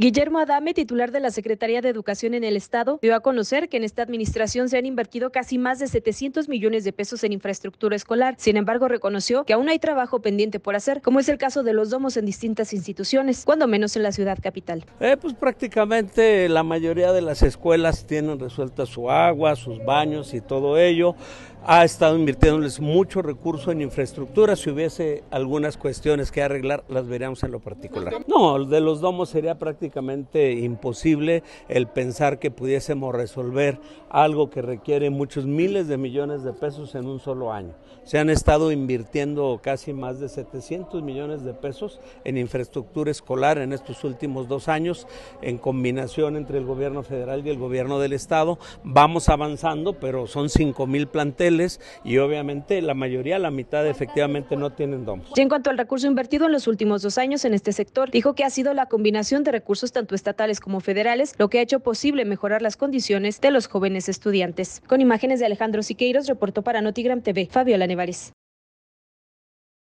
Guillermo Adame, titular de la Secretaría de Educación en el Estado, dio a conocer que en esta administración se han invertido casi más de 700 millones de pesos en infraestructura escolar. Sin embargo, reconoció que aún hay trabajo pendiente por hacer, como es el caso de los domos en distintas instituciones, cuando menos en la ciudad capital. Eh, pues prácticamente la mayoría de las escuelas tienen resuelta su agua, sus baños y todo ello. Ha estado invirtiéndoles mucho recurso en infraestructura. Si hubiese algunas cuestiones que arreglar, las veríamos en lo particular. Pues no, de los domos sería prácticamente imposible el pensar que pudiésemos resolver algo que requiere muchos miles de millones de pesos en un solo año. Se han estado invirtiendo casi más de 700 millones de pesos en infraestructura escolar en estos últimos dos años, en combinación entre el gobierno federal y el gobierno del estado. Vamos avanzando, pero son 5 mil planteles y obviamente la mayoría, la mitad efectivamente no tienen domos. en cuanto al recurso invertido en los últimos dos años en este sector, dijo que ha sido la combinación de recursos tanto estatales como federales, lo que ha hecho posible mejorar las condiciones de los jóvenes estudiantes. Con imágenes de Alejandro Siqueiros, reportó para Notigram TV, Fabiola Nevares.